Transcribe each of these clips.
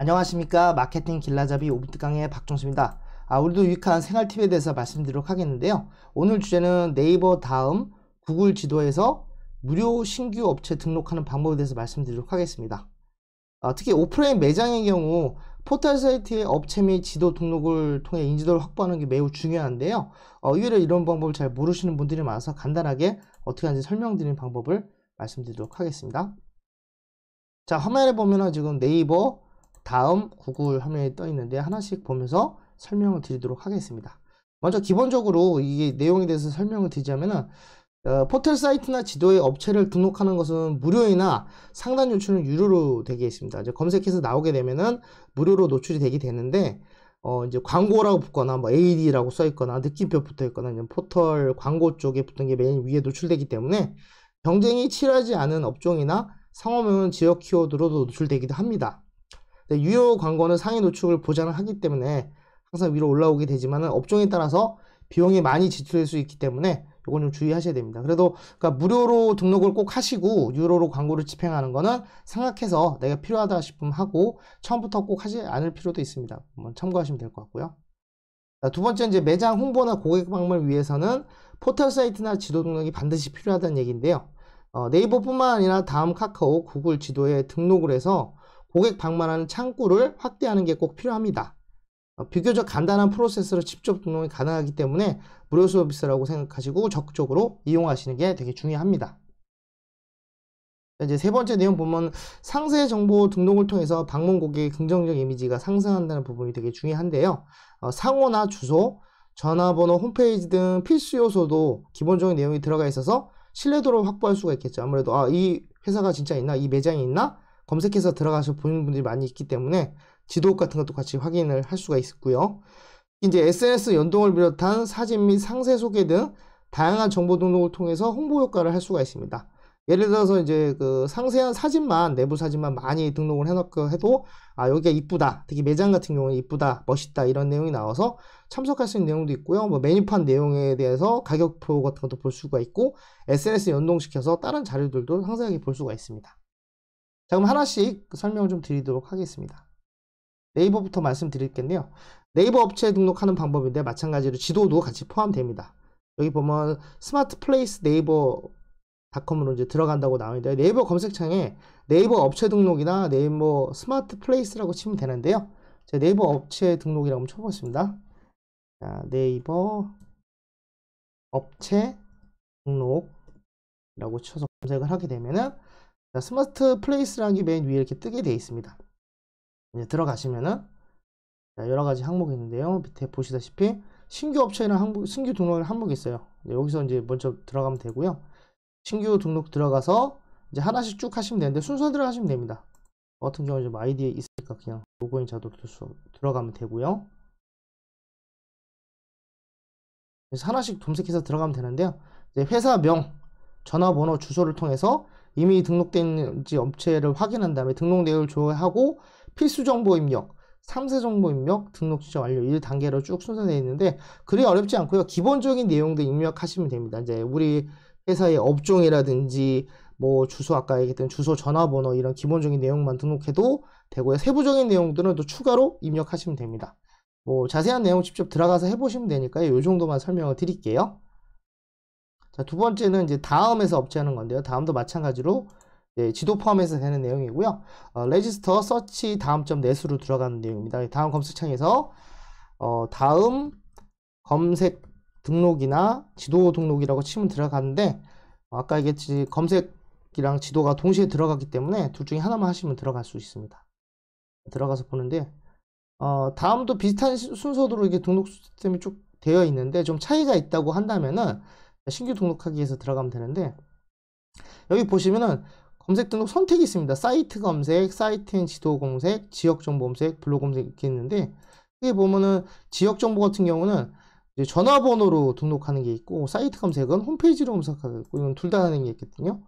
안녕하십니까 마케팅 길라잡이 오트강의 박종수입니다 아, 오늘도 유익한 생활팁에 대해서 말씀드리도록 하겠는데요 오늘 주제는 네이버 다음 구글 지도에서 무료 신규 업체 등록하는 방법에 대해서 말씀드리도록 하겠습니다 아, 특히 오프라인 매장의 경우 포털 사이트의 업체 및 지도 등록을 통해 인지도를 확보하는 게 매우 중요한데요 어, 의외로 이런 방법을 잘 모르시는 분들이 많아서 간단하게 어떻게 하는지 설명드리는 방법을 말씀드리도록 하겠습니다 자 화면에 보면 은 지금 네이버 다음 구글 화면에 떠 있는데 하나씩 보면서 설명을 드리도록 하겠습니다. 먼저 기본적으로 이 내용에 대해서 설명을 드리자면은 어, 포털 사이트나 지도에 업체를 등록하는 것은 무료이나 상단 노출은 유료로 되게 있습니다. 이제 검색해서 나오게 되면은 무료로 노출이 되게 되는데 어, 이제 광고라고 붙거나 뭐 AD라고 써 있거나 느낌표 붙어 있거나 이런 포털 광고 쪽에 붙은 게 맨 위에 노출되기 때문에 경쟁이 치열하지 않은 업종이나 상호명은 지역 키워드로도 노출되기도 합니다. 네, 유효 광고는 상위 노출을 보장하기 을 때문에 항상 위로 올라오게 되지만 업종에 따라서 비용이 많이 지출될 수 있기 때문에 이건 좀 주의하셔야 됩니다. 그래도 그러니까 무료로 등록을 꼭 하시고 유료로 광고를 집행하는 거는 생각해서 내가 필요하다 싶으면 하고 처음부터 꼭 하지 않을 필요도 있습니다. 한번 참고하시면 될 것 같고요. 두 번째 이제 매장 홍보나 고객 방문을 위해서는 포털 사이트나 지도 등록이 반드시 필요하다는 얘기인데요. 어, 네이버뿐만 아니라 다음 카카오, 구글 지도에 등록을 해서 고객 방문하는 창구를 확대하는 게 꼭 필요합니다. 어, 비교적 간단한 프로세스로 직접 등록이 가능하기 때문에 무료 서비스라고 생각하시고 적극적으로 이용하시는 게 되게 중요합니다. 이제 세 번째 내용 보면 상세 정보 등록을 통해서 방문 고객의 긍정적 이미지가 상승한다는 부분이 되게 중요한데요. 어, 상호나 주소, 전화번호, 홈페이지 등 필수 요소도 기본적인 내용이 들어가 있어서 신뢰도를 확보할 수가 있겠죠. 아무래도 아, 이 회사가 진짜 있나? 이 매장이 있나? 검색해서 들어가서 보는 분들이 많이 있기 때문에 지도 같은 것도 같이 확인을 할 수가 있고요. 이제 SNS 연동을 비롯한 사진 및 상세 소개 등 다양한 정보 등록을 통해서 홍보 효과를 할 수가 있습니다. 예를 들어서 이제 그 상세한 사진만 내부 사진만 많이 등록을 해놓고 해도 아 여기가 이쁘다 특히 매장 같은 경우는 이쁘다 멋있다 이런 내용이 나와서 참석할 수 있는 내용도 있고요 뭐 메뉴판 내용에 대해서 가격표 같은 것도 볼 수가 있고 SNS 연동시켜서 다른 자료들도 상세하게 볼 수가 있습니다 자 그럼 하나씩 그 설명을 좀 드리도록 하겠습니다. 네이버부터 말씀드릴겠네요. 네이버 업체 등록하는 방법인데 마찬가지로 지도도 같이 포함됩니다. 여기 보면 스마트 플레이스 네이버 닷컴으로 이제 들어간다고 나오는데 네이버 검색창에 네이버 업체 등록이나 네이버 스마트 플레이스라고 치면 되는데요. 제 네이버 업체 등록이라고 한번 쳐보겠습니다. 자, 네이버 업체 등록이라고 쳐서 검색을 하게 되면은 자, 스마트 플레이스라는 게맨 위에 이렇게 뜨게 되어 있습니다. 이제 들어가시면은 자, 여러 가지 항목이 있는데요. 밑에 보시다시피 신규 업체나 항목, 신규 등록을 항목이 있어요. 네, 여기서 이제 먼저 들어가면 되고요. 신규 등록 들어가서 이제 하나씩 쭉 하시면 되는데 순서대로 하시면 됩니다. 저 같은 경우 는 아이디에 있으니까 그냥 로그인 자동으로 들어가면 되고요. 그래서 하나씩 검색해서 들어가면 되는데요. 회사명 전화번호 주소를 통해서 이미 등록된지 업체를 확인한 다음에 등록 내역을 조회하고 필수 정보 입력 3세 정보 입력, 등록 지정 완료 1단계로 쭉 순서되어 있는데 그리 어렵지 않고요. 기본적인 내용도 입력하시면 됩니다. 이제 우리 회사의 업종이라든지 뭐 주소 아까 얘기했던 주소 전화번호 이런 기본적인 내용만 등록해도 되고요. 세부적인 내용들은 또 추가로 입력하시면 됩니다. 뭐 자세한 내용 직접 들어가서 해보시면 되니까요. 이 정도만 설명을 드릴게요. 자, 두 번째는 이제 다음에서 업체하는 건데요. 다음도 마찬가지로 예, 지도 포함해서 되는 내용이고요. 어, 레지스터 서치 다음점 내수로 들어가는 내용입니다. 예, 다음 검색창에서 어, 다음 검색 등록이나 지도 등록이라고 치면 들어가는데 어, 아까 얘기했지 검색이랑 지도가 동시에 들어갔기 때문에 둘 중에 하나만 하시면 들어갈 수 있습니다. 들어가서 보는데 어, 다음도 비슷한 순서대로 이게 등록 시스템이 쭉 되어 있는데 좀 차이가 있다고 한다면은 신규 등록하기에서 들어가면 되는데 여기 보시면은 검색 등록 선택이 있습니다. 사이트 검색, 사이트 엔 지도 검색, 지역 정보 검색, 블로그 검색 이렇게 있는데 크게 보면은 지역 정보 같은 경우는 전화번호로 등록하는 게 있고 사이트 검색은 홈페이지로 검색하고 있고 이건 둘 다 하는 게 있거든요.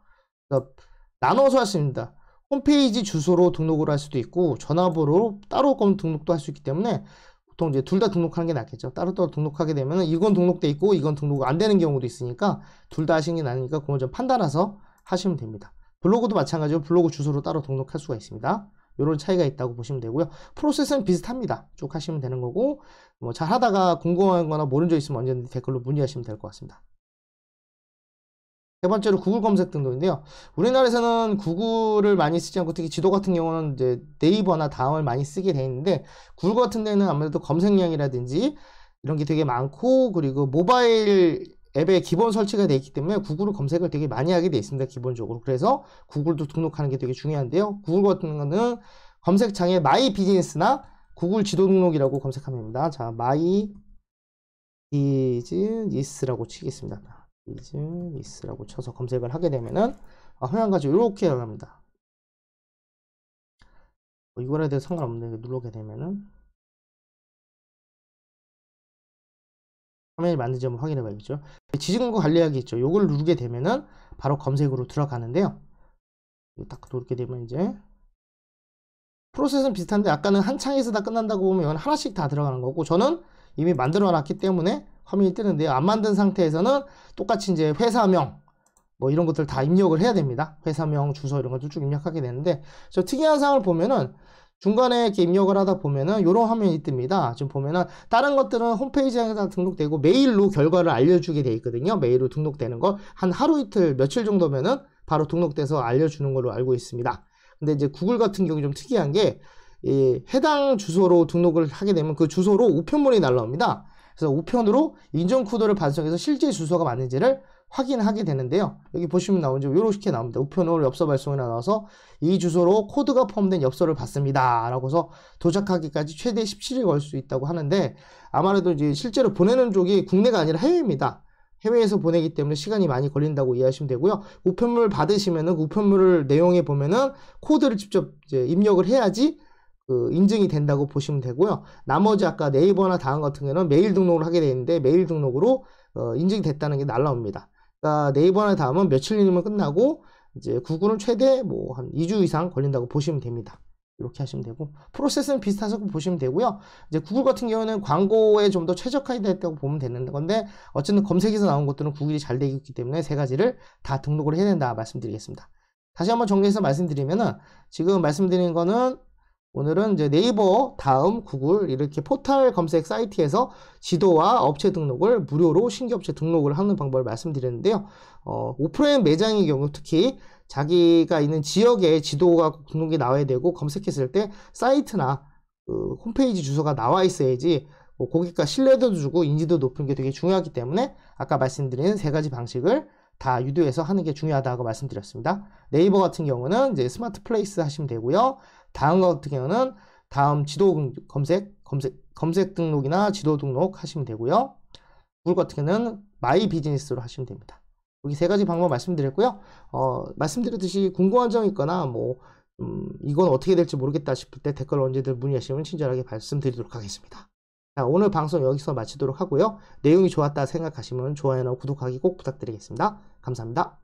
나눠서 하십니다 홈페이지 주소로 등록을 할 수도 있고 전화번호로 따로 검 등록도 할 수 있기 때문에 보통 이제 둘 다 등록하는 게 낫겠죠. 따로따로 등록하게 되면 이건 등록돼 있고 이건 등록 안 되는 경우도 있으니까 둘 다 하시는 게 나으니까 그걸 좀 판단해서 하시면 됩니다. 블로그도 마찬가지로 블로그 주소로 따로 등록할 수가 있습니다. 이런 차이가 있다고 보시면 되고요. 프로세스는 비슷합니다. 쭉 하시면 되는 거고 뭐 잘 하다가 궁금한 거나 모른적점 있으면 언제든지 댓글로 문의하시면 될 것 같습니다. 세 번째로 구글 검색 등록인데요. 우리나라에서는 구글을 많이 쓰지 않고 특히 지도 같은 경우는 이제 네이버나 다음을 많이 쓰게 돼 있는데 구글 같은 데는 아무래도 검색량이라든지 이런 게 되게 많고 그리고 모바일 앱에 기본 설치가 되어 있기 때문에 구글을 검색을 되게 많이 하게 되어 있습니다. 기본적으로. 그래서 구글도 등록하는 게 되게 중요한데요. 구글 같은 거는 검색창에 마이 비즈니스나 구글 지도 등록이라고 검색하면 됩니다. 자, 마이 비즈니스라고 치겠습니다. 이즈 미스라고 쳐서 검색을 하게 되면은 아, 허양 가지고 이렇게 나옵니다. 뭐 이거에 대해 상관없는데 누르게 되면은 화면이 맞는지 한번 확인해 봐야겠죠. 지정구 관리하기 있죠. 이걸 누르게 되면은 바로 검색으로 들어가는데요. 딱 누르게 되면 이제 프로세스는 비슷한데 아까는 한 창에서 다 끝난다고 보면 이건 하나씩 다 들어가는 거고 저는 이미 만들어 놨기 때문에 화면이 뜨는데 안 만든 상태에서는 똑같이 이제 회사명 뭐 이런 것들 다 입력을 해야 됩니다. 회사명, 주소 이런 것들 쭉 입력하게 되는데 저 특이한 사항을 보면은 중간에 이렇게 입력을 하다 보면은 이런 화면이 뜹니다. 지금 보면은 다른 것들은 홈페이지에 등록되고 메일로 결과를 알려주게 돼 있거든요. 메일로 등록되는 거한 하루 이틀 며칠 정도면은 바로 등록돼서 알려주는 걸로 알고 있습니다. 근데 이제 구글 같은 경우 좀 특이한 게 이 해당 주소로 등록을 하게 되면 그 주소로 우편물이 날라옵니다. 그래서 우편으로 인증 코드를 반송해서 실제 주소가 맞는지를 확인하게 되는데요. 여기 보시면 나오는지 이렇게 나옵니다. 우편으로 엽서 발송이 나와서 이 주소로 코드가 포함된 엽서를 받습니다. 라고서 도착하기까지 최대 17일 걸 수 있다고 하는데 아마래도 이제 실제로 보내는 쪽이 국내가 아니라 해외입니다. 해외에서 보내기 때문에 시간이 많이 걸린다고 이해하시면 되고요. 우편물 받으시면은 우편물을 내용에 보면은 코드를 직접 입력을 해야지 그 인증이 된다고 보시면 되고요. 나머지 아까 네이버나 다음 같은 경우는 메일 등록을 하게 되는데 메일 등록으로 어, 인증이 됐다는 게 날라옵니다. 그러니까 네이버나 다음은 며칠이면 끝나고 이제 구글은 최대 뭐 한 2주 이상 걸린다고 보시면 됩니다. 이렇게 하시면 되고 프로세스는 비슷하다고 보시면 되고요. 이제 구글 같은 경우는 광고에 좀 더 최적화됐다고 보면 되는 건데 어쨌든 검색에서 나온 것들은 구글이 잘 되기 있기 때문에 세 가지를 다 등록을 해야 된다 말씀드리겠습니다. 다시 한번 정리해서 말씀드리면은 지금 말씀드린 거는 오늘은 이제 네이버, 다음, 구글 이렇게 포털 검색 사이트에서 지도와 업체 등록을 무료로 신규 업체 등록을 하는 방법을 말씀드렸는데요. 어, 오프라인 매장의 경우 특히 자기가 있는 지역에 지도가 등록이 나와야 되고 검색했을 때 사이트나 그 홈페이지 주소가 나와 있어야지 뭐 고객과 신뢰도 주고 인지도 높은 게 되게 중요하기 때문에 아까 말씀드린 세 가지 방식을 다 유도해서 하는 게 중요하다고 말씀드렸습니다. 네이버 같은 경우는 이제 스마트 플레이스 하시면 되고요. 다음과 같은 경우는 다음 지도 검색, 검색, 검색 등록이나 지도 등록 하시면 되고요. 구글 같은 경우는 마이 비즈니스로 하시면 됩니다. 여기 세 가지 방법 말씀드렸고요. 어, 말씀드렸듯이 궁금한 점이 있거나 뭐 음, 이건 어떻게 될지 모르겠다 싶을 때 댓글 언제든 문의하시면 친절하게 말씀드리도록 하겠습니다. 자, 오늘 방송 여기서 마치도록 하고요. 내용이 좋았다 생각하시면 좋아요나 구독하기 꼭 부탁드리겠습니다. 감사합니다.